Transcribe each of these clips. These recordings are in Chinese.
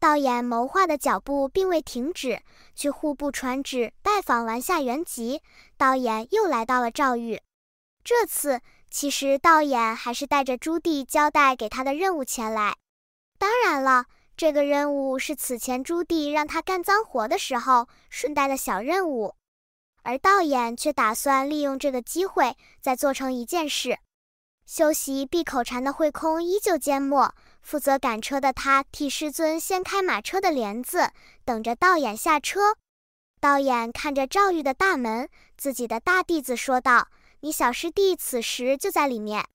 道演谋划的脚步并未停止，去户部传旨，拜访完夏元吉，道演又来到了赵玉。这次其实道演还是带着朱棣交代给他的任务前来，当然了，这个任务是此前朱棣让他干脏活的时候顺带的小任务，而道演却打算利用这个机会再做成一件事。修习闭口禅的慧空依旧缄默。负责赶车的他替师尊掀开马车的帘子，等着道演下车。道演看着赵玉的大门，自己的大弟子说道：“你小师弟此时就在里面。”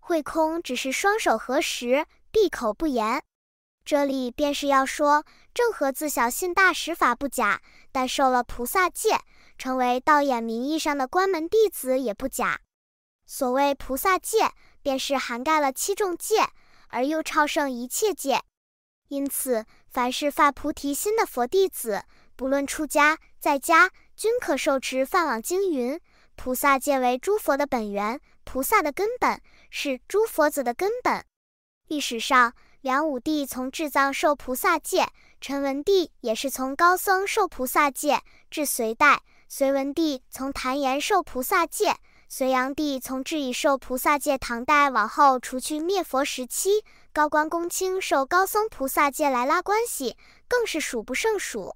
慧空只是双手合十，闭口不言。这里便是要说，郑和自小信大施法不假，但受了菩萨戒，成为道演名义上的关门弟子也不假。所谓菩萨戒，便是涵盖了七重戒。而又超胜一切界，因此，凡是发菩提心的佛弟子，不论出家在家，均可受持《法网经》云：“菩萨界为诸佛的本源，菩萨的根本是诸佛子的根本。”历史上，梁武帝从智藏受菩萨戒，陈文帝也是从高僧受菩萨戒，至隋代，隋文帝从昙岩受菩萨戒。隋炀帝从至以受菩萨戒，唐代往后除去灭佛时期，高官公卿受高僧菩萨戒来拉关系，更是数不胜数。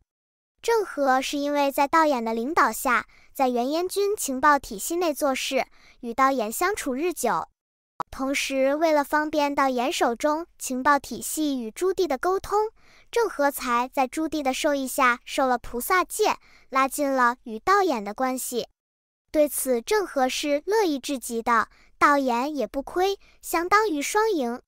郑和是因为在道衍的领导下，在元燕军情报体系内做事，与道衍相处日久，同时为了方便道衍手中情报体系与朱棣的沟通，郑和才在朱棣的授意下受了菩萨戒，拉近了与道衍的关系。对此，郑和是乐意至极的，道衍也不亏，相当于双赢。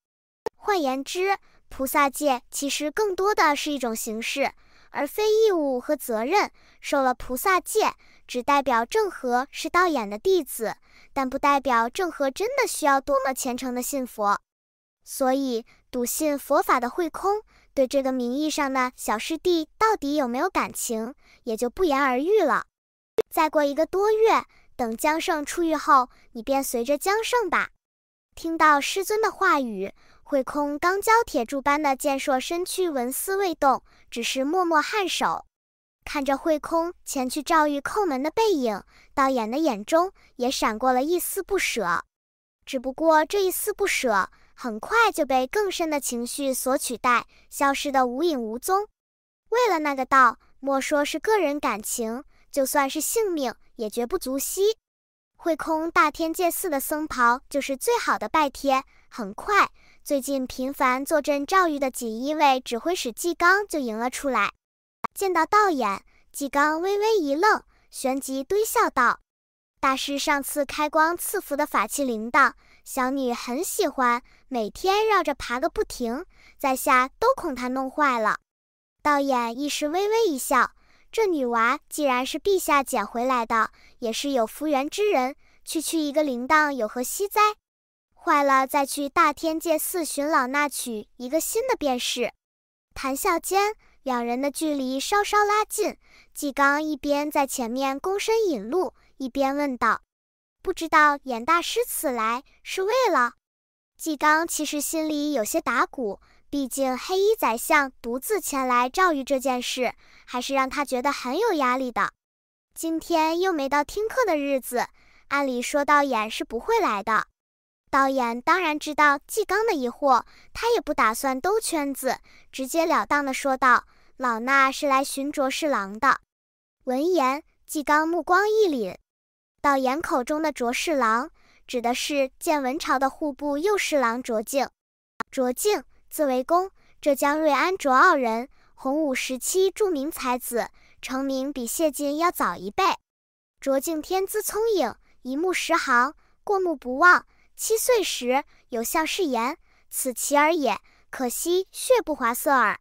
换言之，菩萨戒其实更多的是一种形式，而非义务和责任。受了菩萨戒，只代表郑和是道演的弟子，但不代表郑和真的需要多么虔诚的信佛。所以，笃信佛法的慧空，对这个名义上的小师弟到底有没有感情，也就不言而喻了。再过一个多月，等江胜出狱后，你便随着江胜吧。听到师尊的话语，慧空刚浇铁柱般的健硕身躯纹丝未动，只是默默颔首。看着慧空前去赵玉叩门的背影，道眼的眼中也闪过了一丝不舍。只不过这一丝不舍，很快就被更深的情绪所取代，消失得无影无踪。为了那个道，莫说是个人感情。就算是性命，也绝不足惜。会空大天界寺的僧袍就是最好的拜帖。很快，最近频繁坐镇诏狱的锦衣卫指挥使纪刚就迎了出来。见到道演，纪刚微微一愣，旋即堆笑道：“大师上次开光赐福的法器铃铛，小女很喜欢，每天绕着爬个不停，在下都恐它弄坏了。”道演一时微微一笑。这女娃既然是陛下捡回来的，也是有福缘之人。区区一个铃铛有何惜哉？坏了，再去大天界寺寻老衲取一个新的便是。谈笑间，两人的距离稍稍拉近。纪刚一边在前面躬身引路，一边问道：“不知道演大师此来是为了？”纪刚其实心里有些打鼓。毕竟，黑衣宰相独自前来诏狱这件事，还是让他觉得很有压力的。今天又没到听课的日子，按理说导演是不会来的。导演当然知道纪刚的疑惑，他也不打算兜圈子，直截了当地说道：“老衲是来寻卓侍郎的。”闻言，纪刚目光一凛。导演口中的卓侍郎，指的是建文朝的户部右侍郎卓敬。卓敬。字为公，浙江瑞安卓奥人，洪武时期著名才子，成名比谢晋要早一辈。卓敬天资聪颖，一目十行，过目不忘。七岁时有笑誓言：“此其耳也。”可惜血不华色耳。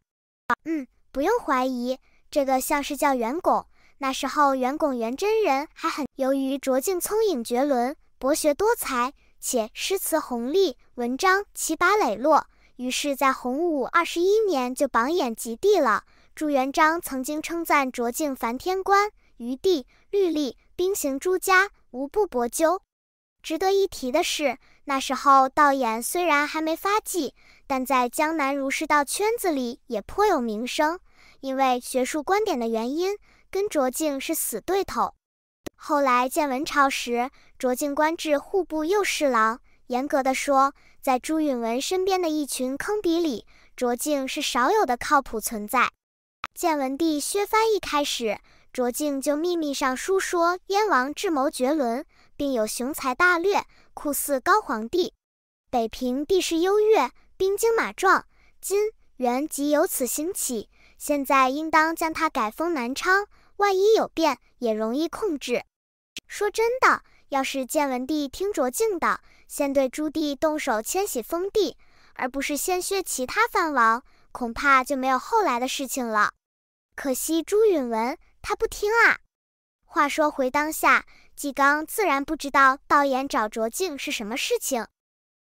嗯，不用怀疑，这个像是叫袁拱。那时候袁拱袁真人还很。由于卓敬聪颖绝伦，博学多才，且诗词宏丽，文章奇拔磊落。于是，在洪武二十一年就榜眼及第了。朱元璋曾经称赞卓敬“凡天官、余地、律历、兵刑诸家，无不博究”。值得一提的是，那时候道衍虽然还没发迹，但在江南儒士道圈子里也颇有名声。因为学术观点的原因，跟卓敬是死对头。后来建文朝时，卓敬官至户部右侍郎。严格的说，在朱允文身边的一群坑比里，卓敬是少有的靠谱存在。建文帝削藩一开始，卓敬就秘密上书说，燕王智谋绝伦，并有雄才大略，酷似高皇帝。北平地势优越，兵精马壮，金元即由此兴起。现在应当将他改封南昌，万一有变，也容易控制。说真的，要是建文帝听卓敬的，先对朱棣动手迁徙封地，而不是先削其他藩王，恐怕就没有后来的事情了。可惜朱允文他不听啊。话说回当下，纪刚自然不知道道衍找卓静是什么事情。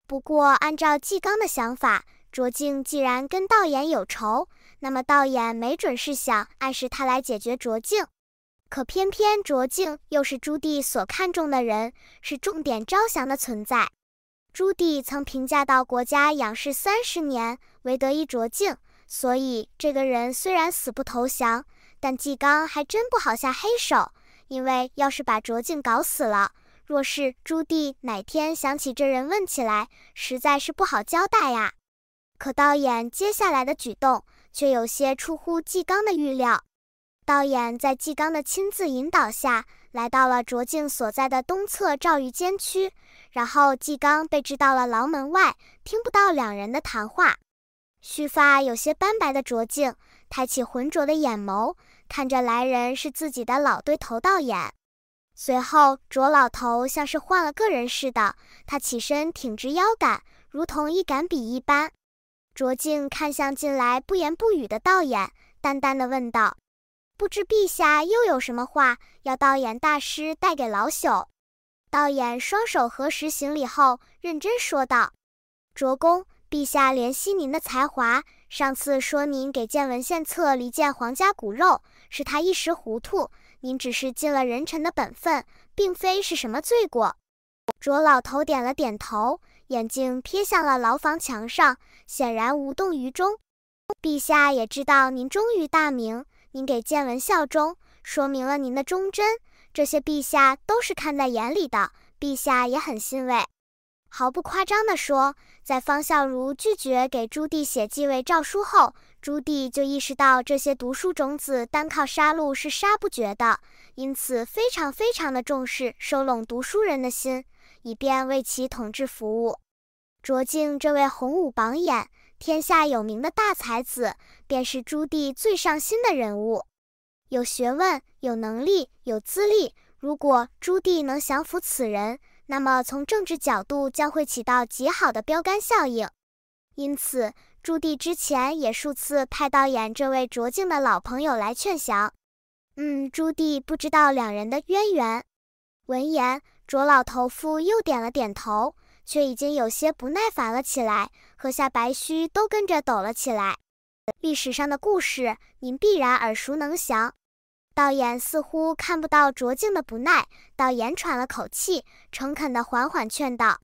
不过按照纪刚的想法，卓静既然跟道衍有仇，那么道衍没准是想暗示他来解决卓静。可偏偏卓敬又是朱棣所看重的人，是重点招降的存在。朱棣曾评价到：“国家养士三十年，唯得一卓敬。”所以这个人虽然死不投降，但纪纲还真不好下黑手，因为要是把卓敬搞死了，若是朱棣哪天想起这人问起来，实在是不好交代呀。可导演接下来的举动却有些出乎纪纲的预料。道演在纪刚的亲自引导下，来到了卓静所在的东侧赵狱监区。然后，纪刚被支到了牢门外，听不到两人的谈话。须发有些斑白的卓静抬起浑浊的眼眸，看着来人是自己的老对头道演。随后，卓老头像是换了个人似的，他起身挺直腰杆，如同一杆笔一般。卓静看向进来不言不语的道演，淡淡的问道。不知陛下又有什么话要道衍大师带给老朽？道衍双手合十行礼后，认真说道：“卓公，陛下怜惜您的才华，上次说您给建文献策离间皇家骨肉，是他一时糊涂，您只是尽了人臣的本分，并非是什么罪过。”卓老头点了点头，眼睛瞥向了牢房墙上，显然无动于衷。陛下也知道您终于大明。您给建文效忠，说明了您的忠贞，这些陛下都是看在眼里的，陛下也很欣慰。毫不夸张地说，在方孝孺拒绝给朱棣写继位诏书后，朱棣就意识到这些读书种子单靠杀戮是杀不绝的，因此非常非常的重视收拢读书人的心，以便为其统治服务。卓敬这位洪武榜眼，天下有名的大才子。便是朱棣最上心的人物，有学问、有能力、有资历。如果朱棣能降服此人，那么从政治角度将会起到极好的标杆效应。因此，朱棣之前也数次派到演这位卓敬的老朋友来劝降。嗯，朱棣不知道两人的渊源。闻言，卓老头父又点了点头，却已经有些不耐烦了起来，和下白须都跟着抖了起来。历史上的故事，您必然耳熟能详。导演似乎看不到卓敬的不耐，导演喘了口气，诚恳地缓缓劝道：“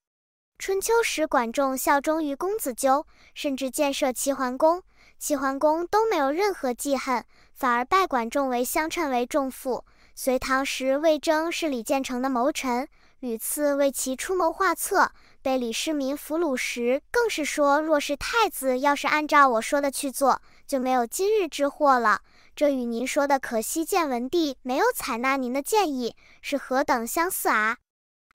春秋时，管仲效忠于公子纠，甚至建设齐桓公，齐桓公都没有任何记恨，反而拜管仲为相称，为仲父。隋唐时，魏征是李建成的谋臣，屡次为其出谋划策。”被李世民俘虏时，更是说：若是太子要是按照我说的去做，就没有今日之祸了。这与您说的可惜建文帝没有采纳您的建议是何等相似啊！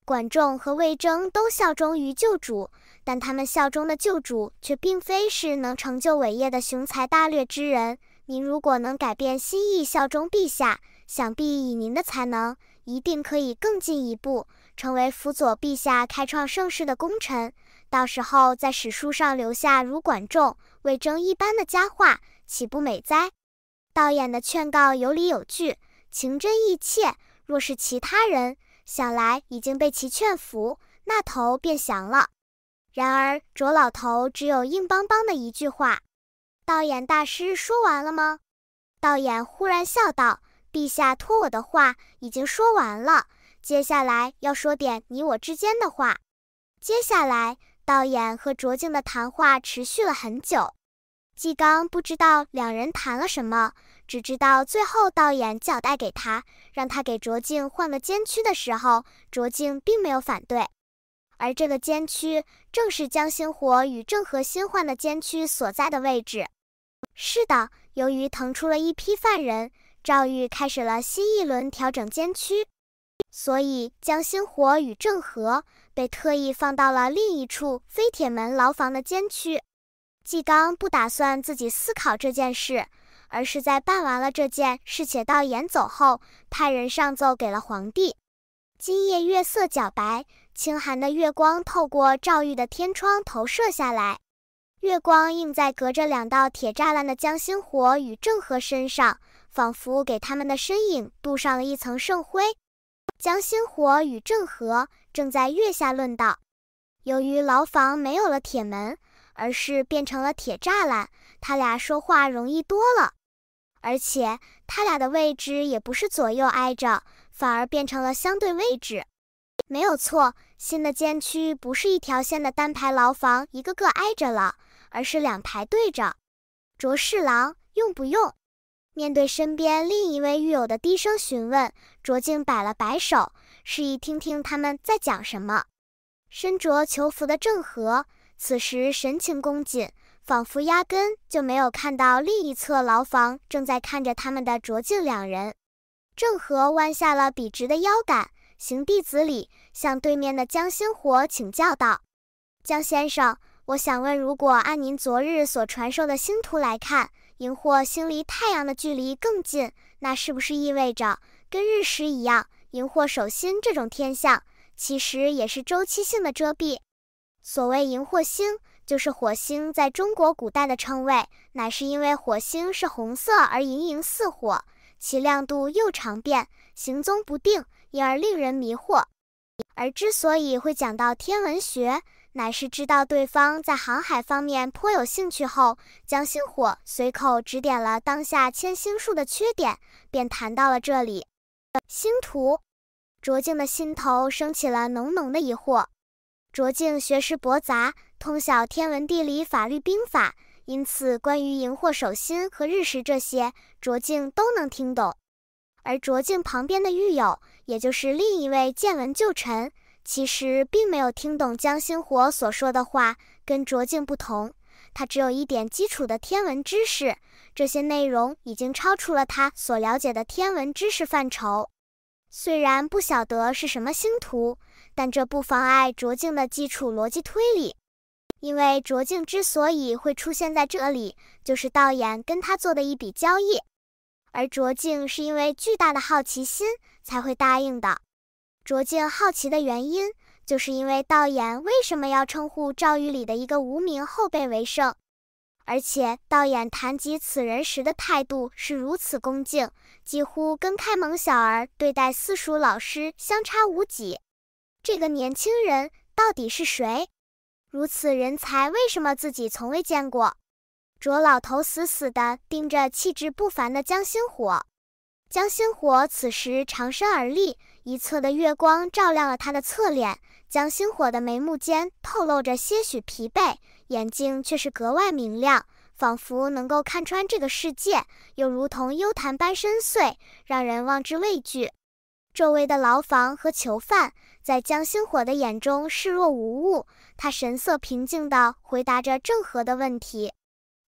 管仲和魏征都效忠于旧主，但他们效忠的旧主却并非是能成就伟业的雄才大略之人。您如果能改变心意，效忠陛下。想必以您的才能，一定可以更进一步，成为辅佐陛下开创盛世的功臣。到时候在史书上留下如管仲、魏征一般的佳话，岂不美哉？道衍的劝告有理有据，情真意切。若是其他人，想来已经被其劝服，那头便降了。然而卓老头只有硬邦邦的一句话：“道衍大师，说完了吗？”道衍忽然笑道。陛下托我的话已经说完了，接下来要说点你我之间的话。接下来，道衍和卓静的谈话持续了很久。纪刚不知道两人谈了什么，只知道最后道衍交代给他，让他给卓静换个监区的时候，卓静并没有反对。而这个监区正是江星火与郑和新换的监区所在的位置。是的，由于腾出了一批犯人。赵玉开始了新一轮调整监区，所以江心火与郑和被特意放到了另一处非铁门牢房的监区。纪刚不打算自己思考这件事，而是在办完了这件事且到严走后，派人上奏给了皇帝。今夜月色皎白，清寒的月光透过赵玉的天窗投射下来，月光映在隔着两道铁栅栏的江心火与郑和身上。仿佛给他们的身影镀上了一层圣辉。江心火与郑和正在月下论道。由于牢房没有了铁门，而是变成了铁栅栏，他俩说话容易多了。而且他俩的位置也不是左右挨着，反而变成了相对位置。没有错，新的监区不是一条线的单排牢房，一个个挨着了，而是两排对着。卓侍郎，用不用？面对身边另一位狱友的低声询问，卓静摆了摆手，示意听听他们在讲什么。身着囚服的郑和此时神情恭谨，仿佛压根就没有看到另一侧牢房正在看着他们的卓静两人。郑和弯下了笔直的腰杆，行弟子礼，向对面的江星火请教道：“江先生，我想问，如果按您昨日所传授的星图来看。”荧惑星离太阳的距离更近，那是不是意味着跟日食一样，荧惑守心这种天象其实也是周期性的遮蔽？所谓荧惑星，就是火星在中国古代的称谓，乃是因为火星是红色而盈盈似火，其亮度又常变，行踪不定，因而令人迷惑。而之所以会讲到天文学，乃是知道对方在航海方面颇有兴趣后，将星火随口指点了当下千星术的缺点，便谈到了这里。星图，卓静的心头升起了浓浓的疑惑。卓静学识博杂，通晓天文、地理、法律、兵法，因此关于荧惑守心和日食这些，卓静都能听懂。而卓静旁边的狱友，也就是另一位见闻旧臣。其实并没有听懂江心火所说的话，跟卓静不同，他只有一点基础的天文知识，这些内容已经超出了他所了解的天文知识范畴。虽然不晓得是什么星图，但这不妨碍卓静的基础逻辑推理。因为卓静之所以会出现在这里，就是导演跟他做的一笔交易，而卓静是因为巨大的好奇心才会答应的。卓静好奇的原因，就是因为道衍为什么要称呼赵玉里的一个无名后辈为圣，而且道衍谈及此人时的态度是如此恭敬，几乎跟开蒙小儿对待私塾老师相差无几。这个年轻人到底是谁？如此人才，为什么自己从未见过？卓老头死死地盯着气质不凡的江星火。江星火此时长身而立。一侧的月光照亮了他的侧脸，江星火的眉目间透露着些许疲惫，眼睛却是格外明亮，仿佛能够看穿这个世界，又如同幽潭般深邃，让人望之畏惧。周围的牢房和囚犯在江星火的眼中视若无物，他神色平静地回答着郑和的问题。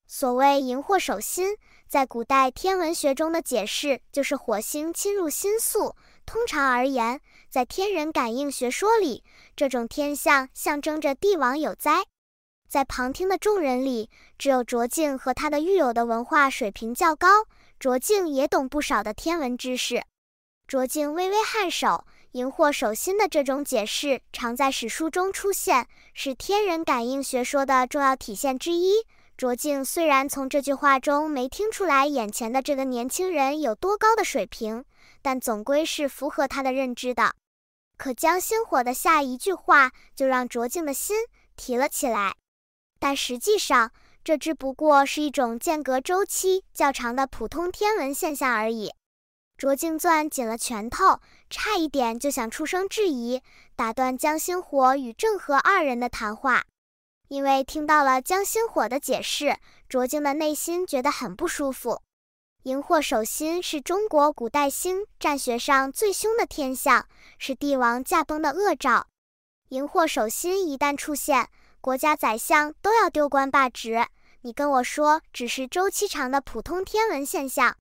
所谓“荧惑守心”，在古代天文学中的解释就是火星侵入心宿。通常而言，在天人感应学说里，这种天象象征着帝王有灾。在旁听的众人里，只有卓静和他的狱友的文化水平较高。卓静也懂不少的天文知识。卓静微微颔首，荧惑手心的这种解释常在史书中出现，是天人感应学说的重要体现之一。卓静虽然从这句话中没听出来，眼前的这个年轻人有多高的水平。但总归是符合他的认知的，可江星火的下一句话就让卓静的心提了起来。但实际上，这只不过是一种间隔周期较长的普通天文现象而已。卓静攥紧了拳头，差一点就想出声质疑，打断江星火与郑和二人的谈话。因为听到了江星火的解释，卓静的内心觉得很不舒服。荧惑守心是中国古代星占学上最凶的天象，是帝王驾崩的恶兆。荧惑守心一旦出现，国家宰相都要丢官罢职。你跟我说只是周期长的普通天文现象，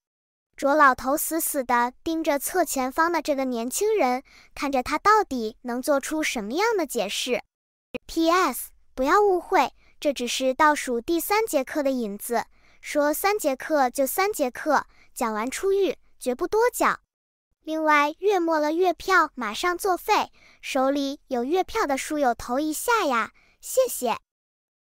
卓老头死死的盯着侧前方的这个年轻人，看着他到底能做出什么样的解释。P.S. 不要误会，这只是倒数第三节课的引子。说三节课就三节课，讲完出狱，绝不多讲。另外，月末了，月票马上作废，手里有月票的书友投一下呀，谢谢。